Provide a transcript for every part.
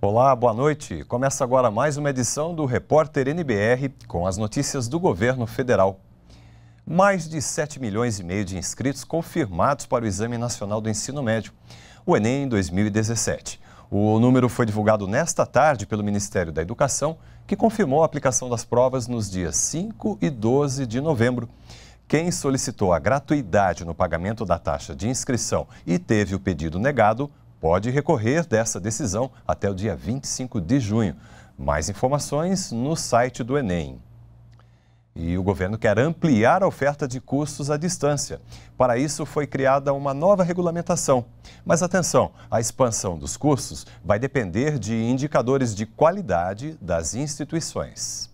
Olá, boa noite. Começa agora mais uma edição do Repórter NBR com as notícias do governo federal. Mais de 7 milhões e meio de inscritos confirmados para o Exame Nacional do Ensino Médio, o Enem em 2017. O número foi divulgado nesta tarde pelo Ministério da Educação, que confirmou a aplicação das provas nos dias 5 e 12 de novembro. Quem solicitou a gratuidade no pagamento da taxa de inscrição e teve o pedido negado pode recorrer dessa decisão até o dia 25 de junho. Mais informações no site do Enem. E o governo quer ampliar a oferta de cursos à distância. Para isso, foi criada uma nova regulamentação. Mas atenção, a expansão dos cursos vai depender de indicadores de qualidade das instituições.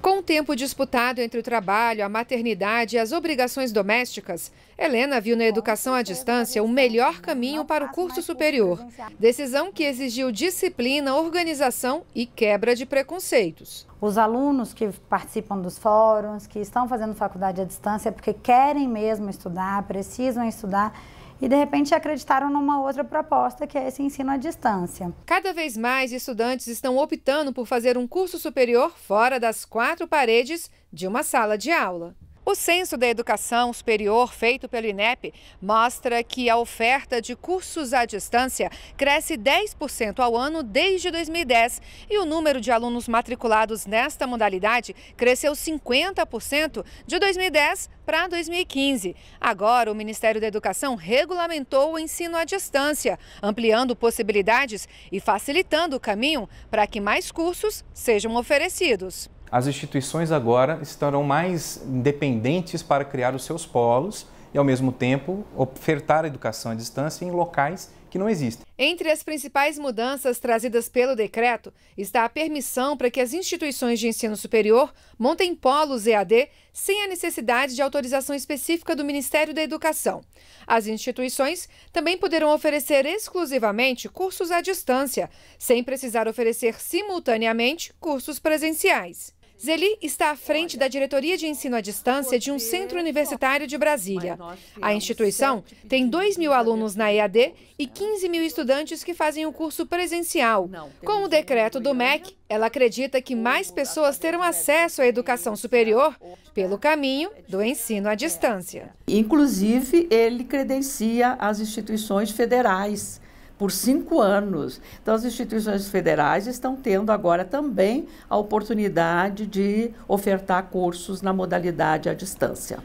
Com o tempo disputado entre o trabalho, a maternidade e as obrigações domésticas, Helena viu na educação à distância o melhor caminho para o curso superior, decisão que exigiu disciplina, organização e quebra de preconceitos. Os alunos que participam dos fóruns, que estão fazendo faculdade à distância, é porque querem mesmo estudar, precisam estudar e de repente acreditaram numa outra proposta que é esse ensino à distância. Cada vez mais estudantes estão optando por fazer um curso superior fora das quatro paredes de uma sala de aula. O censo da educação superior feito pelo INEP mostra que a oferta de cursos à distância cresce 10% ao ano desde 2010 e o número de alunos matriculados nesta modalidade cresceu 50% de 2010 para 2015. Agora, o Ministério da Educação regulamentou o ensino à distância, ampliando possibilidades e facilitando o caminho para que mais cursos sejam oferecidos as instituições agora estarão mais independentes para criar os seus polos e, ao mesmo tempo, ofertar a educação à distância em locais que não existem. Entre as principais mudanças trazidas pelo decreto está a permissão para que as instituições de ensino superior montem polos EAD sem a necessidade de autorização específica do Ministério da Educação. As instituições também poderão oferecer exclusivamente cursos à distância, sem precisar oferecer simultaneamente cursos presenciais. Zeli está à frente da diretoria de ensino à distância de um centro universitário de Brasília. A instituição tem 2 mil alunos na EAD e 15 mil estudantes que fazem o curso presencial. Com o decreto do MEC, ela acredita que mais pessoas terão acesso à educação superior pelo caminho é do ensino à distância. Inclusive, ele credencia as instituições federais por cinco anos. Então, as instituições federais estão tendo agora também a oportunidade de ofertar cursos na modalidade à distância.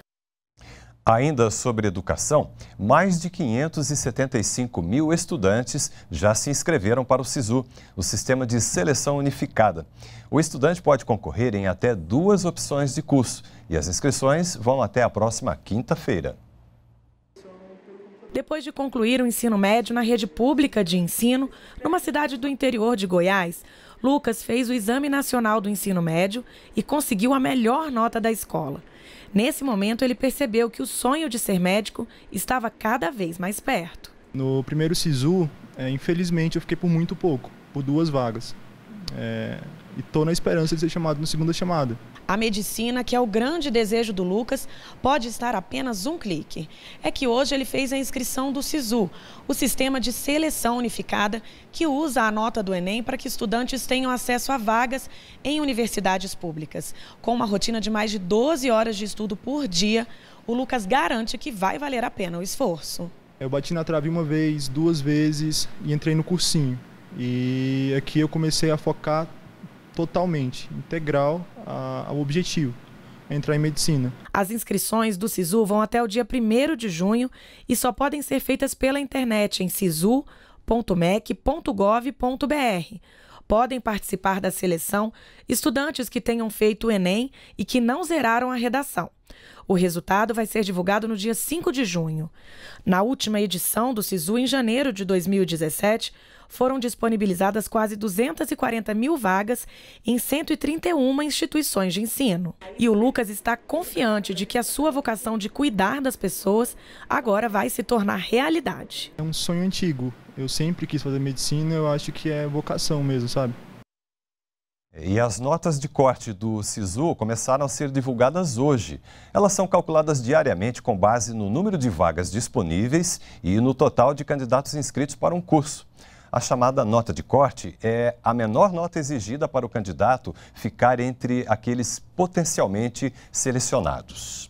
Ainda sobre educação, mais de 575 mil estudantes já se inscreveram para o SISU, o Sistema de Seleção Unificada. O estudante pode concorrer em até duas opções de curso e as inscrições vão até a próxima quinta-feira. Depois de concluir o ensino médio na rede pública de ensino, numa cidade do interior de Goiás, Lucas fez o Exame Nacional do Ensino Médio e conseguiu a melhor nota da escola. Nesse momento, ele percebeu que o sonho de ser médico estava cada vez mais perto. No primeiro SISU, é, infelizmente, eu fiquei por muito pouco, por duas vagas. É, e estou na esperança de ser chamado na segunda chamada. A medicina, que é o grande desejo do Lucas, pode estar apenas um clique. É que hoje ele fez a inscrição do SISU, o Sistema de Seleção Unificada, que usa a nota do Enem para que estudantes tenham acesso a vagas em universidades públicas. Com uma rotina de mais de 12 horas de estudo por dia, o Lucas garante que vai valer a pena o esforço. Eu bati na trave uma vez, duas vezes e entrei no cursinho. E aqui eu comecei a focar totalmente, integral a, ao objetivo, entrar em medicina. As inscrições do SISU vão até o dia 1 de junho e só podem ser feitas pela internet em sisu.mec.gov.br. Podem participar da seleção estudantes que tenham feito o Enem e que não zeraram a redação. O resultado vai ser divulgado no dia 5 de junho. Na última edição do SISU, em janeiro de 2017, foram disponibilizadas quase 240 mil vagas em 131 instituições de ensino. E o Lucas está confiante de que a sua vocação de cuidar das pessoas agora vai se tornar realidade. É um sonho antigo. Eu sempre quis fazer medicina, eu acho que é vocação mesmo, sabe? E as notas de corte do SISU começaram a ser divulgadas hoje. Elas são calculadas diariamente com base no número de vagas disponíveis e no total de candidatos inscritos para um curso. A chamada nota de corte é a menor nota exigida para o candidato ficar entre aqueles potencialmente selecionados.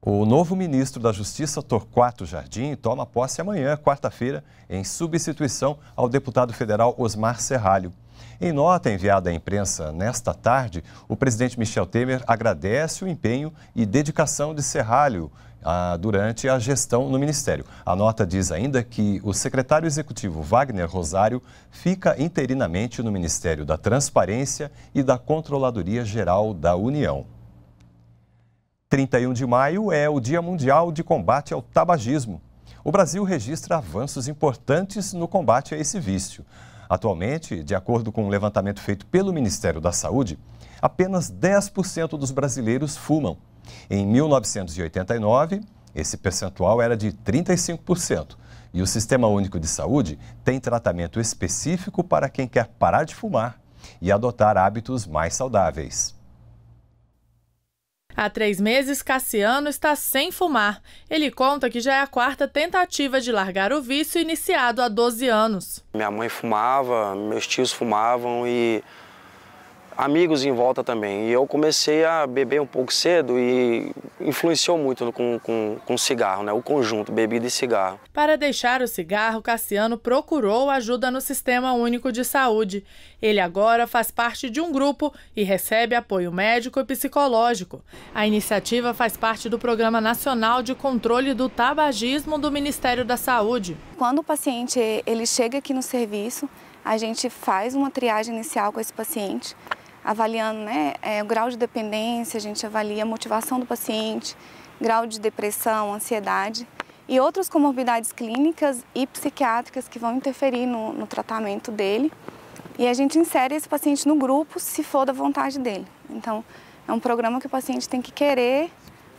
O novo ministro da Justiça, Torquato Jardim, toma posse amanhã, quarta-feira, em substituição ao deputado federal Osmar Serralho. Em nota enviada à imprensa nesta tarde, o presidente Michel Temer agradece o empenho e dedicação de Serralho ah, durante a gestão no Ministério. A nota diz ainda que o secretário executivo Wagner Rosário fica interinamente no Ministério da Transparência e da Controladoria Geral da União. 31 de maio é o Dia Mundial de Combate ao Tabagismo. O Brasil registra avanços importantes no combate a esse vício. Atualmente, de acordo com um levantamento feito pelo Ministério da Saúde, apenas 10% dos brasileiros fumam. Em 1989, esse percentual era de 35%. E o Sistema Único de Saúde tem tratamento específico para quem quer parar de fumar e adotar hábitos mais saudáveis. Há três meses, Cassiano está sem fumar. Ele conta que já é a quarta tentativa de largar o vício iniciado há 12 anos. Minha mãe fumava, meus tios fumavam e amigos em volta também. E eu comecei a beber um pouco cedo e influenciou muito com, com, com cigarro, né? O conjunto, bebida e cigarro. Para deixar o cigarro, Cassiano procurou ajuda no Sistema Único de Saúde. Ele agora faz parte de um grupo e recebe apoio médico e psicológico. A iniciativa faz parte do Programa Nacional de Controle do Tabagismo do Ministério da Saúde. Quando o paciente ele chega aqui no serviço, a gente faz uma triagem inicial com esse paciente, avaliando né, é, o grau de dependência, a gente avalia a motivação do paciente, grau de depressão, ansiedade e outras comorbidades clínicas e psiquiátricas que vão interferir no, no tratamento dele. E a gente insere esse paciente no grupo se for da vontade dele. Então, é um programa que o paciente tem que querer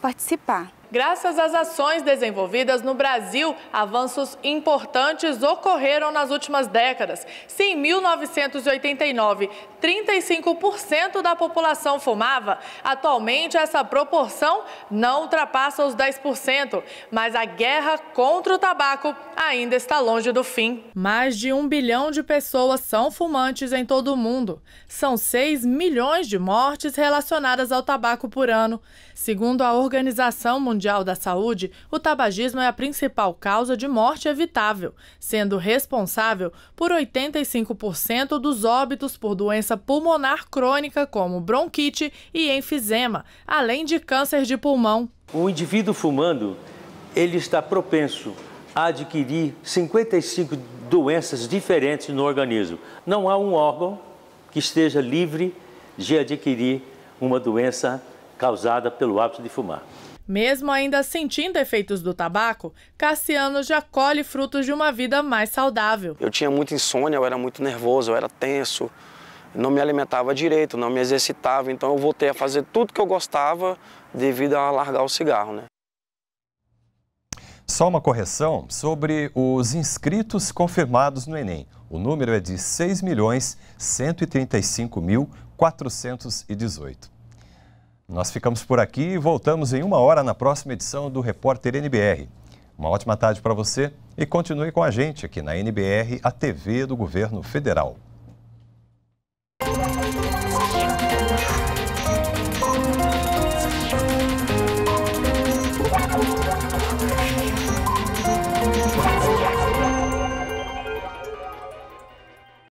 participar. Graças às ações desenvolvidas no Brasil, avanços importantes ocorreram nas últimas décadas. Se em 1989 35% da população fumava, atualmente essa proporção não ultrapassa os 10%. Mas a guerra contra o tabaco ainda está longe do fim. Mais de um bilhão de pessoas são fumantes em todo o mundo. São 6 milhões de mortes relacionadas ao tabaco por ano. Segundo a Organização Mundial, Mundial da Saúde, o tabagismo é a principal causa de morte evitável, sendo responsável por 85% dos óbitos por doença pulmonar crônica, como bronquite e enfisema, além de câncer de pulmão. O indivíduo fumando, ele está propenso a adquirir 55 doenças diferentes no organismo. Não há um órgão que esteja livre de adquirir uma doença causada pelo hábito de fumar. Mesmo ainda sentindo efeitos do tabaco, Cassiano já colhe frutos de uma vida mais saudável. Eu tinha muita insônia, eu era muito nervoso, eu era tenso, não me alimentava direito, não me exercitava, então eu voltei a fazer tudo que eu gostava devido a largar o cigarro, né? Só uma correção sobre os inscritos confirmados no Enem. O número é de 6.135.418. milhões mil nós ficamos por aqui e voltamos em uma hora na próxima edição do Repórter NBR. Uma ótima tarde para você e continue com a gente aqui na NBR, a TV do Governo Federal.